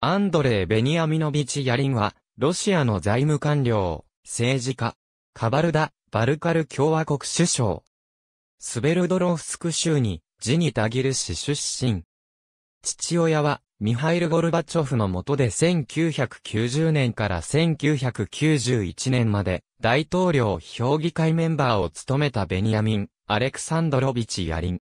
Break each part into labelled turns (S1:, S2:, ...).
S1: アンドレイ・ベニアミノビチ・ヤリンは、ロシアの財務官僚、政
S2: 治家、カバルダ・バルカル共和国首相、スベルドロフスク州に、ジニタギル市出身。父親は、ミハイル・ゴルバチョフの下で1990年から1991年まで、大統領評議会メンバーを務めたベニアミン・アレクサンドロビチ・ヤリン。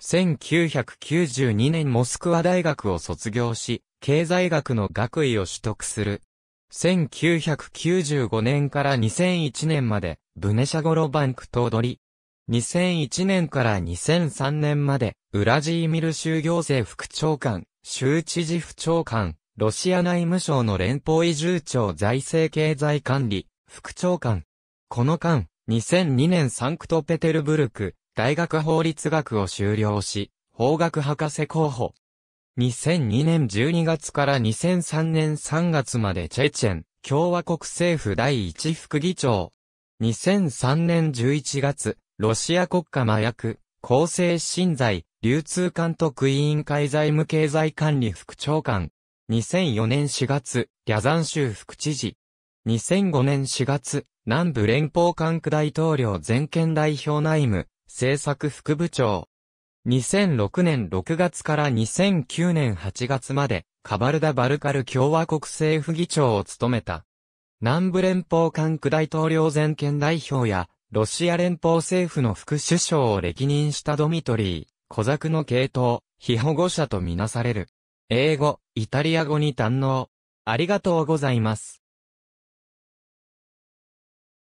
S2: 1992年モスクワ大学を卒業し、経済学の学位を取得する。1995年から2001年まで、ブネシャゴロバンク頭取。2001年から2003年まで、ウラジーミル州行政副長官、州知事副長官、ロシア内務省の連邦移住庁財政経済管理、副長官。この間、2002年サンクトペテルブルク、大学法律学を修了し、法学博士候補。2002年12月から2003年3月までチェチェン、共和国政府第一副議長。2003年11月、ロシア国家麻薬、厚生新罪、流通監督委員会財務経済管理副長官。2004年4月、リン州副知事。2005年4月、南部連邦管区大統領全権代表内務、政策副部長。2006年6月から2009年8月まで、カバルダ・バルカル共和国政府議長を務めた。南部連邦管区大統領全権代表や、ロシア連邦政府の副首相を歴任したドミトリー、小作の系統、非保護者とみなされる。英語、イタリア語
S1: に堪能。ありがとうございます。